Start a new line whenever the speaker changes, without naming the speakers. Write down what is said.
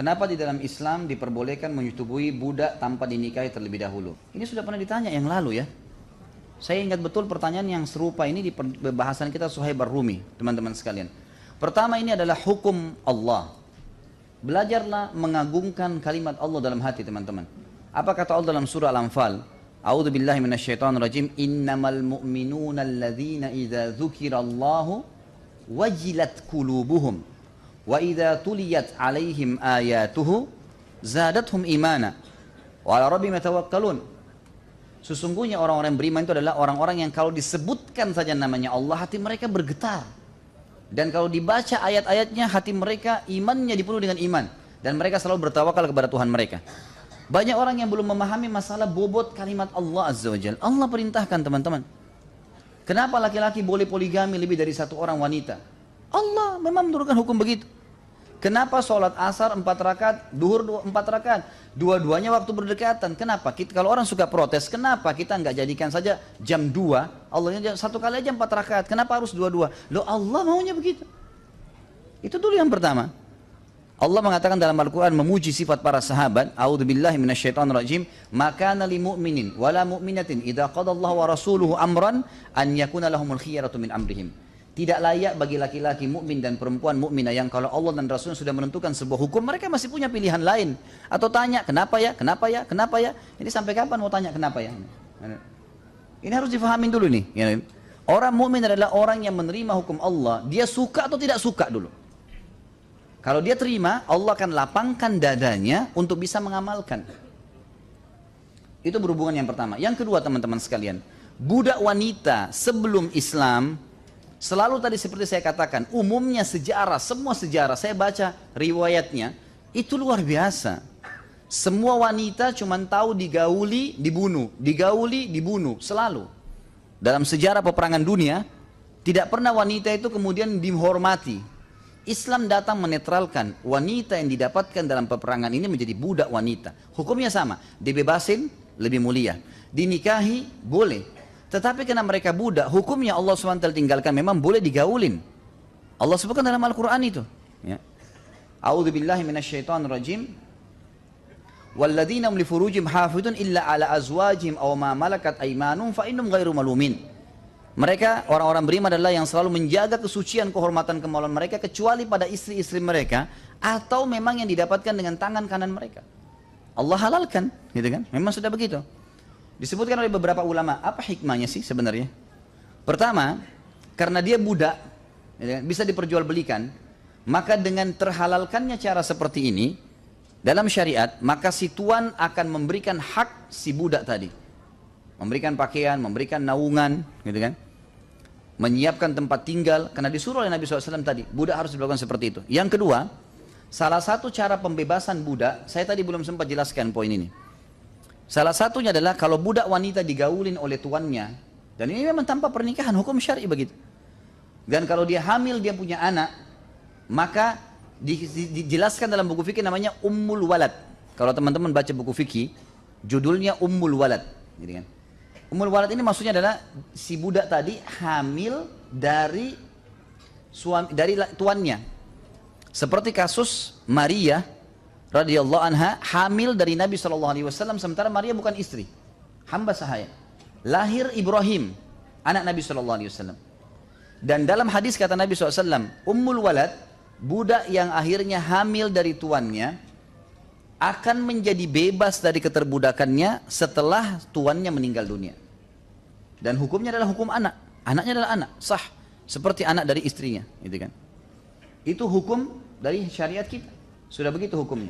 Kenapa di dalam Islam diperbolehkan menyetubuhi budak tanpa dinikahi terlebih dahulu? Ini sudah pernah ditanya yang lalu ya. Saya ingat betul pertanyaan yang serupa ini di pembahasan kita Suhaib Rumi, teman-teman sekalian. Pertama ini adalah hukum Allah. Belajarlah mengagungkan kalimat Allah dalam hati teman-teman. Apa kata Allah dalam surah Al-Anfal? A'udzu billahi minasyaitonir rajim. Innamal mu'minuna alladzina idza dzukirallahu wajilat qulubuhum wa idza tuliyat alaihim ayatuhu zadatuhum imana wa ala rabbihim tawakkalun sesungguhnya orang-orang beriman itu adalah orang-orang yang kalau disebutkan saja namanya Allah hati mereka bergetar dan kalau dibaca ayat-ayatnya hati mereka imannya dipenuhi dengan iman dan mereka selalu bertawakal kepada Tuhan mereka banyak orang yang belum memahami masalah bobot kalimat Allah Azza wa Allah perintahkan teman-teman. Kenapa laki-laki boleh poligami lebih dari satu orang wanita? Allah memang menurunkan hukum begitu. Kenapa sholat asar empat rakaat, duhur empat rakaat, dua-duanya waktu berdekatan? Kenapa? Kita, kalau orang suka protes, kenapa kita nggak jadikan saja jam dua? Allahnya satu kali aja empat rakaat, kenapa harus dua-dua? Lo Allah maunya begitu. Itu dulu yang pertama. Allah mengatakan dalam Al-Quran memuji sifat para sahabat. A'udhu billahi minasyaitan rajim. Makana li mu'minin wala mu'minatin idha qadallahu wa rasuluhu amran an yakuna lahumul khiyaratu min amrihim. Tidak layak bagi laki-laki mukmin dan perempuan mukminah yang kalau Allah dan Rasul sudah menentukan sebuah hukum, mereka masih punya pilihan lain. Atau tanya, kenapa ya, kenapa ya, kenapa ya. Ini sampai kapan mau tanya kenapa ya? Ini harus difahamin dulu nih. Ya. Orang mukmin adalah orang yang menerima hukum Allah. Dia suka atau tidak suka dulu. Kalau dia terima, Allah akan lapangkan dadanya untuk bisa mengamalkan. Itu berhubungan yang pertama. Yang kedua teman-teman sekalian, budak wanita sebelum Islam Selalu tadi seperti saya katakan, umumnya sejarah, semua sejarah saya baca riwayatnya itu luar biasa. Semua wanita cuma tahu digauli, dibunuh, digauli, dibunuh, selalu. Dalam sejarah peperangan dunia, tidak pernah wanita itu kemudian dihormati. Islam datang menetralkan wanita yang didapatkan dalam peperangan ini menjadi budak wanita. Hukumnya sama, dibebasin lebih mulia. Dinikahi boleh, tetapi karena mereka budak, hukumnya Allah SWT tinggalkan memang boleh digaulin. Allah sebutkan dalam Al-Quran itu. Ya. A'udhu billahi minasyaitan rajim. Walladina li furujim hafidun illa ala azwajim aw ma malakat aimanum fa innum ghairu malumin. Mereka orang-orang beriman adalah yang selalu menjaga kesucian kehormatan kemaluan mereka kecuali pada istri-istri mereka atau memang yang didapatkan dengan tangan kanan mereka. Allah halalkan, gitu kan? Memang sudah begitu. Disebutkan oleh beberapa ulama, apa hikmahnya sih sebenarnya? Pertama, karena dia budak, ya kan, bisa diperjualbelikan, maka dengan terhalalkannya cara seperti ini, dalam syariat, maka si tuan akan memberikan hak si budak tadi. Memberikan pakaian, memberikan naungan, gitu kan. Menyiapkan tempat tinggal, karena disuruh oleh Nabi SAW tadi, budak harus dilakukan seperti itu. Yang kedua, salah satu cara pembebasan budak, saya tadi belum sempat jelaskan poin ini. Salah satunya adalah kalau budak wanita digaulin oleh tuannya. Dan ini memang tanpa pernikahan, hukum syari begitu. Dan kalau dia hamil, dia punya anak, maka dijelaskan dalam buku fikih namanya Ummul Walad. Kalau teman-teman baca buku fikih, judulnya Ummul Walad. Gitu kan? Ummul Walad ini maksudnya adalah si budak tadi hamil dari suami dari tuannya. Seperti kasus Maria radhiyallahu anha hamil dari Nabi Shallallahu alaihi wasallam sementara Maria bukan istri. Hamba sahaya. Lahir Ibrahim, anak Nabi Shallallahu alaihi wasallam. Dan dalam hadis kata Nabi alaihi wasallam Ummul Walad, budak yang akhirnya hamil dari tuannya, akan menjadi bebas dari keterbudakannya setelah tuannya meninggal dunia. Dan hukumnya adalah hukum anak. Anaknya adalah anak, sah. Seperti anak dari istrinya, gitu kan. Itu hukum dari syariat kita. Sudah begitu hukumnya.